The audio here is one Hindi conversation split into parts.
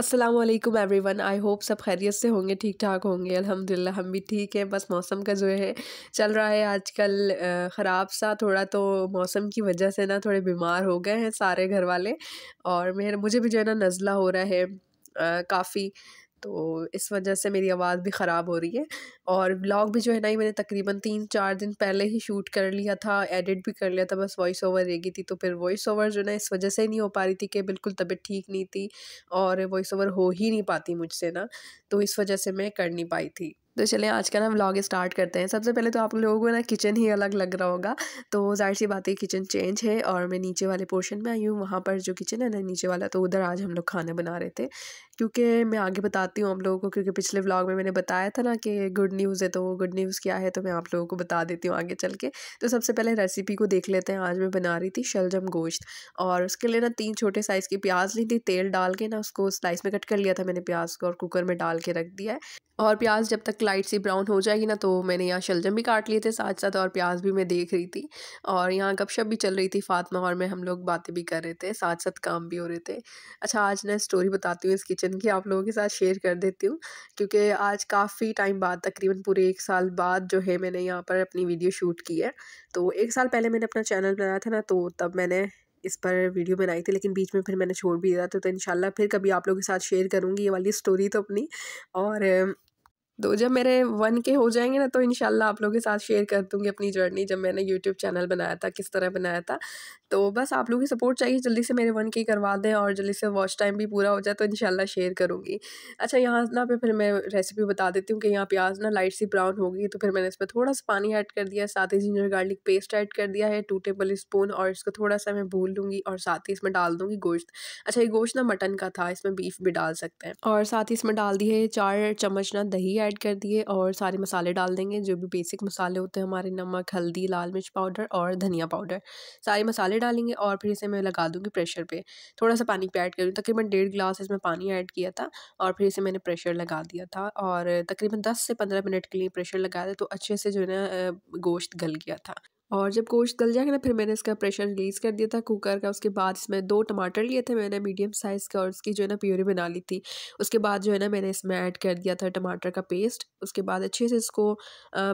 Aslam everyone I hope सब खैरियत से होंगे ठीक ठाक होंगे अल्हम्दुलिल्लाह हम भी ठीक हैं बस मौसम का जो है चल रहा है आजकल ख़राब सा थोड़ा तो मौसम की वजह से ना थोड़े बीमार हो गए हैं सारे घर वाले और मेरे मुझे भी जो है ना नज़ला हो रहा है काफ़ी तो इस वजह से मेरी आवाज़ भी ख़राब हो रही है और ब्लॉग भी जो है ना ये मैंने तकरीबन तीन चार दिन पहले ही शूट कर लिया था एडिट भी कर लिया था बस वॉइस ओवर रह गई थी तो फिर वॉइस ओवर जो ना इस वजह से नहीं हो पा रही थी कि बिल्कुल तबीयत ठीक नहीं थी और वॉइस ओवर हो ही नहीं पाती मुझसे ना तो इस वजह से मैं कर नहीं पाई थी तो चलिए आज का ना व्लॉग स्टार्ट करते हैं सबसे पहले तो आप लोगों को ना किचन ही अलग लग रहा होगा तो जाहिर सी बात है किचन चेंज है और मैं नीचे वाले पोर्शन में आई हूँ वहाँ पर जो किचन है ना नीचे वाला तो उधर आज हम लोग खाना बना रहे थे क्योंकि मैं आगे बताती हूँ आप लोगों को क्योंकि पिछले व्लॉग में मैंने बताया था ना कि गुड न्यूज़ है तो वो गुड न्यूज़ क्या है तो मैं आप लोगों को बता देती हूँ आगे चल के तो सबसे पहले रेसिपी को देख लेते हैं आज मैं बना रही थी शलजम गोश्त और उसके लिए ना तीन छोटे साइज़ की प्याज ली थी तेल डाल के ना उसको स्लाइस में कट कर लिया था मैंने प्याज को और कुकर में डाल के रख दिया है और प्याज जब तक लाइट सी ब्राउन हो जाएगी ना तो मैंने यहाँ शलजम भी काट लिए थे साथ साथ और प्याज भी मैं देख रही थी और यहाँ गपशप भी चल रही थी फातमा और मैं हम लोग बातें भी कर रहे थे साथ साथ काम भी हो रहे थे अच्छा आज मैं स्टोरी बताती हूँ इस किचन की आप लोगों के साथ शेयर कर देती हूँ क्योंकि आज काफ़ी टाइम बाद तकरीबन पूरे एक साल बाद जो है मैंने यहाँ पर अपनी वीडियो शूट की है तो एक साल पहले मैंने अपना चैनल बनाया था ना तो तब मैंने इस पर वीडियो बनाई थी लेकिन बीच में फिर मैंने छोड़ भी दिया था तो इन फिर कभी आप लोगों के साथ शेयर करूँगी ये वाली स्टोरी तो अपनी और तो जब मेरे वन के हो जाएंगे ना तो इन आप लोगों के साथ शेयर कर दूँगी अपनी जर्नी जब मैंने यूट्यूब चैनल बनाया था किस तरह बनाया था तो बस आप लोगों की सपोर्ट चाहिए जल्दी से मेरे वन के करवा दें और जल्दी से वॉच टाइम भी पूरा हो जाए तो इन शेयर करूँगी अच्छा यहाँ ना पे फिर मैं रेसिपी बता देती हूँ कि यहाँ प्याज ना लाइट सी ब्राउन होगी तो फिर मैंने इस पर थोड़ा सा पानी ऐड कर दिया साथ ही जिंजर गार्लिक पेस्ट ऐड कर दिया है टू टेबल स्पून और इसको थोड़ा सा मैं भूल लूँगी और साथ ही इसमें डाल दूँगी गोश्त अच्छा ये गोश्त ना मटन का था इसमें बीफ भी डाल सकते हैं और साथ ही इसमें डाल दी है चार चम्मच ना दही ऐड कर दिए और सारे मसाले डाल देंगे जो भी बेसिक मसाले होते हैं हमारे नमक हल्दी लाल मिर्च पाउडर और धनिया पाउडर सारे मसाले डालेंगे और फिर इसे मैं लगा दूँगी प्रेशर पे थोड़ा सा पानी पे ऐड करूँ तकरीबन डेढ़ गिलास इसमें पानी ऐड किया था और फिर इसे मैंने प्रेशर लगा दिया था और तकरीबन दस से पंद्रह मिनट के लिए प्रेशर लगाया था तो अच्छे से जो है ना गोश्त गल गया था और जब गोश्त गल जाएगा ना फिर मैंने इसका प्रेशर रिलीज़ कर दिया था कुकर का उसके बाद इसमें दो टमाटर लिए थे मैंने मीडियम साइज़ का और उसकी जो है ना प्योरी बना ली थी उसके बाद जो है ना मैंने इसमें ऐड कर दिया था टमाटर का पेस्ट उसके बाद अच्छे से इसको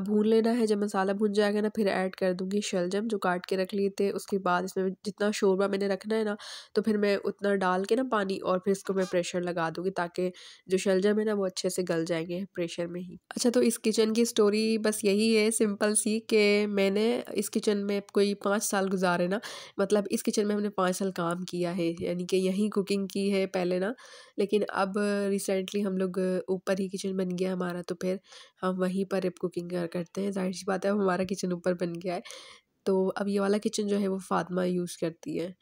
भून लेना है जब मसाला भून जाएगा ना फिर ऐड कर दूँगी शलजम जो काट के रख लिए थे उसके बाद इसमें जितना शोरबा मैंने रखना है ना तो फिर मैं उतना डाल के ना पानी और फिर इसको मैं प्रेशर लगा दूँगी ताकि जो शलजम है ना वो अच्छे से गल जाएंगे प्रेशर में ही अच्छा तो इस किचन की स्टोरी बस यही है सिंपल सी कि मैंने इस किचन में कोई पाँच साल गुजारे ना मतलब इस किचन में हमने पाँच साल काम किया है यानी कि यहीं कुकिंग की है पहले ना लेकिन अब रिसेंटली हम लोग ऊपर ही किचन बन गया हमारा तो फिर हम वहीं पर अब कुकिंग करते हैं जाहिर सी बात है अब हमारा किचन ऊपर बन गया है तो अब ये वाला किचन जो है वो फातिमा यूज़ करती है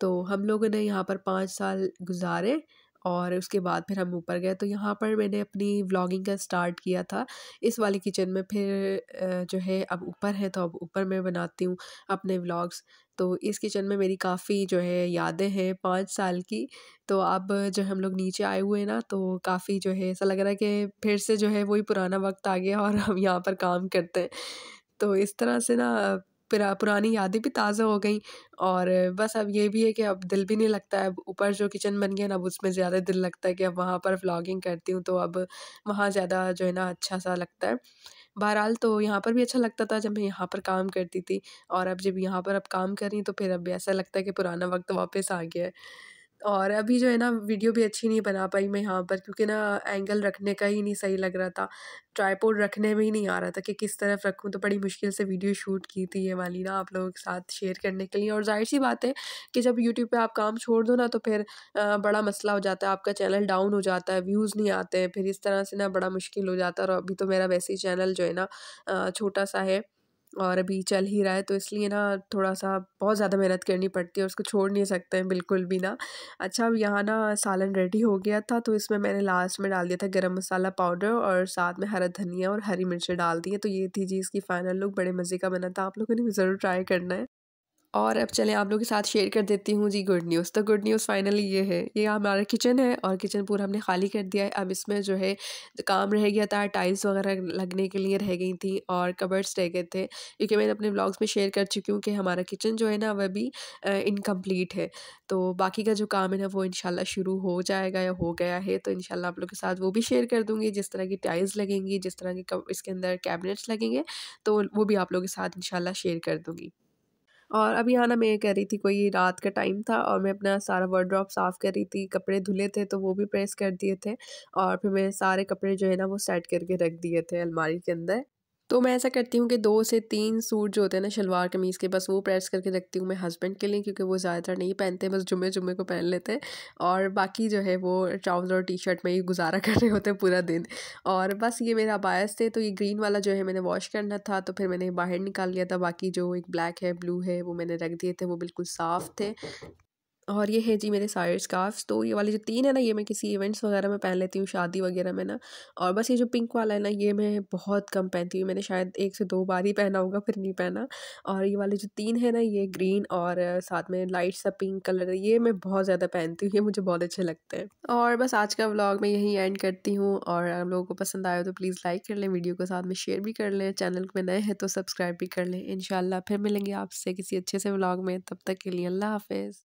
तो हम लोगों ने यहाँ पर पाँच साल गुजारे और उसके बाद फिर हम ऊपर गए तो यहाँ पर मैंने अपनी व्लॉगिंग का स्टार्ट किया था इस वाले किचन में फिर जो है अब ऊपर है तो अब ऊपर मैं बनाती हूँ अपने व्लॉग्स तो इस किचन में मेरी काफ़ी जो है यादें हैं पाँच साल की तो अब जो हम लोग नीचे आए हुए ना तो काफ़ी जो है ऐसा लग रहा है कि फिर से जो है वही पुराना वक्त आ गया और हम यहाँ पर काम करते हैं तो इस तरह से ना पुरा पुरानी यादें भी ताज़ा हो गई और बस अब ये भी है कि अब दिल भी नहीं लगता है अब ऊपर जो किचन बन गया ना अब उसमें ज़्यादा दिल लगता है कि अब वहाँ पर व्लॉगिंग करती हूँ तो अब वहाँ ज़्यादा जो है ना अच्छा सा लगता है बहरहाल तो यहाँ पर भी अच्छा लगता था जब मैं यहाँ पर काम करती थी और अब जब यहाँ पर अब काम कर रही तो फिर अब ऐसा लगता है कि पुराना वक्त वापस आ गया है और अभी जो है ना वीडियो भी अच्छी नहीं बना पाई मैं यहाँ पर क्योंकि ना एंगल रखने का ही नहीं सही लग रहा था ट्राईपोर्ड रखने में ही नहीं आ रहा था कि किस तरफ रखूँ तो बड़ी मुश्किल से वीडियो शूट की थी ये वाली ना आप लोगों के साथ शेयर करने के लिए और जाहिर सी बात है कि जब यूट्यूब पर आप काम छोड़ दो ना तो फिर बड़ा मसला हो जाता है आपका चैनल डाउन हो जाता है व्यूज़ नहीं आते हैं फिर इस तरह से ना बड़ा मुश्किल हो जाता है और अभी तो मेरा वैसे ही चैनल जो है ना छोटा सा है और अभी चल ही रहा है तो इसलिए ना थोड़ा सा बहुत ज़्यादा मेहनत करनी पड़ती है उसको छोड़ नहीं सकते हैं बिल्कुल भी ना अच्छा अब यहाँ ना सालन रेडी हो गया था तो इसमें मैंने लास्ट में डाल दिया था गरम मसाला पाउडर और साथ में हरा धनिया और हरी मिर्चें डाल दी हैं तो ये थी जी इसकी फ़ाइनल लुक बड़े मज़े का बना था आप लोगों ने भी ज़रूर ट्राई करना है और अब चलें आप लोगों के साथ शेयर कर देती हूँ जी गुड न्यूज़ तो गुड न्यूज़ फाइनली ये है ये हमारा किचन है और किचन पूरा हमने खाली कर दिया है अब इसमें जो है काम रह गया था टाइल्स वगैरह लगने के लिए रह गई थी और कबर्ड्स रह गए थे क्योंकि मैंने अपने ब्लॉग्स में शेयर कर चुकी हूँ कि हमारा किचन जो है ना वह भी इनकम्प्लीट है तो बाकी का जो काम है ना वो इन शुरू हो जाएगा या हो गया है तो इन आप लोग के साथ वो भी शेयर कर दूँगी जिस तरह की टाइल्स लगेंगी जिस तरह के इसके अंदर कैबिनेट्स लगेंगे तो वो भी आप लोग के साथ इन शेयर कर दूँगी और अभी हाँ ना मैं ये कह रही थी कोई रात का टाइम था और मैं अपना सारा वर्ड्रॉप साफ़ कर रही थी कपड़े धुले थे तो वो भी प्रेस कर दिए थे और फिर मैं सारे कपड़े जो है ना वो सेट करके रख दिए थे अलमारी के अंदर तो मैं ऐसा करती हूँ कि दो से तीन सूट जो होते हैं ना शलवार कमीज़ के बस वो प्रेस करके रखती हूँ मैं हस्बैंड के लिए क्योंकि वो ज़्यादातर नहीं पहनते बस जुम्मे जुम्मे को पहन लेते हैं और बाकी जो है वो ट्राउज़र और टी शर्ट में ही गुजारा कर रहे होते हैं पूरा दिन और बस ये मेरा बायस थे तो ये ग्रीन वाला जो है मैंने वॉश करना था तो फिर मैंने बाहर निकाल लिया था बाकी जो एक ब्लैक है ब्लू है वो मैंने रख दिए थे वो बिल्कुल साफ़ थे और ये है जी मेरे सारे स्कार्फ्स तो ये वाले जो तीन है ना ये मैं किसी इवेंट्स वगैरह में पहन लेती हूँ शादी वगैरह में ना और बस ये जो पिंक वाला है ना ये मैं बहुत कम पहनती हूँ मैंने शायद एक से दो बार ही पहना होगा फिर नहीं पहना और ये वाले जो तीन है ना ये ग्रीन और साथ में लाइट सा पिंक कलर ये मैं बहुत ज़्यादा पहनती हूँ ये मुझे बहुत अच्छे लगते हैं और बस आज का व्लॉग मैं यहीं एंड करती हूँ और आप लोगों को पसंद आया तो प्लीज़ लाइक कर लें वीडियो को साथ में शेयर भी कर लें चैनल में नए हैं तो सब्सक्राइब भी कर लें इन फिर मिलेंगे आपसे किसी अच्छे से व्लॉग में तब तक के लिए अल्लाह हाफिज़